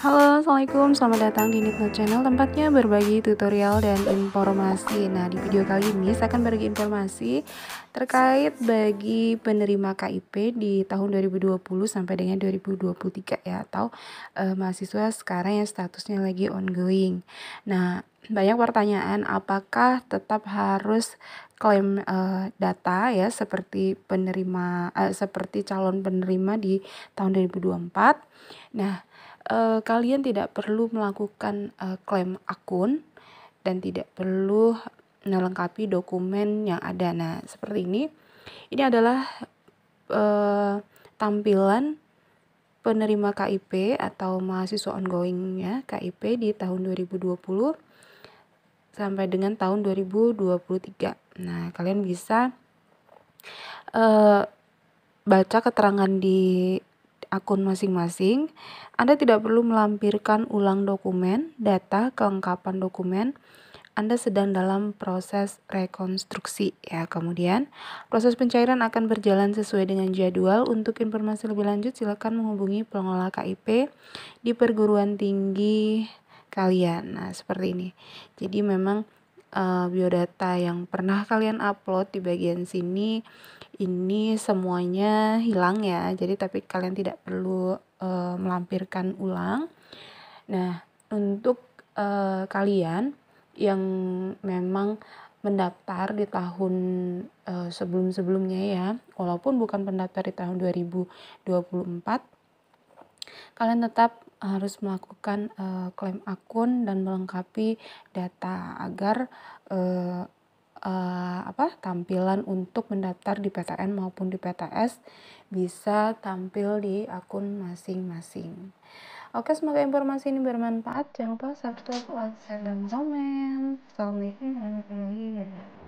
Halo, Assalamualaikum, selamat datang di Nitno Channel Tempatnya berbagi tutorial dan informasi Nah, di video kali ini saya akan berbagi informasi Terkait bagi penerima KIP di tahun 2020 sampai dengan 2023 ya Atau eh, mahasiswa sekarang yang statusnya lagi ongoing Nah, banyak pertanyaan apakah tetap harus klaim uh, data ya seperti penerima uh, seperti calon penerima di tahun 2024. Nah, uh, kalian tidak perlu melakukan uh, klaim akun dan tidak perlu melengkapi dokumen yang ada. Nah, seperti ini. Ini adalah uh, tampilan penerima KIP atau mahasiswa ongoing ya KIP di tahun 2020 sampai dengan tahun 2023. Nah, kalian bisa uh, baca keterangan di akun masing-masing, Anda tidak perlu melampirkan ulang dokumen, data, kelengkapan dokumen. Anda sedang dalam proses rekonstruksi ya. Kemudian, proses pencairan akan berjalan sesuai dengan jadwal. Untuk informasi lebih lanjut silakan menghubungi pengelola KIP di perguruan tinggi kalian. Nah, seperti ini. Jadi memang uh, biodata yang pernah kalian upload di bagian sini ini semuanya hilang ya jadi tapi kalian tidak perlu uh, melampirkan ulang nah untuk uh, kalian yang memang mendaftar di tahun uh, sebelum-sebelumnya ya walaupun bukan pendaftar di tahun 2024 kalian tetap harus melakukan uh, klaim akun dan melengkapi data agar uh, uh, apa tampilan untuk mendaftar di PTN maupun di PTS bisa tampil di akun masing-masing. Oke, semoga informasi ini bermanfaat. Jangan lupa subscribe, like, share, dan komen. Assalamualaikum.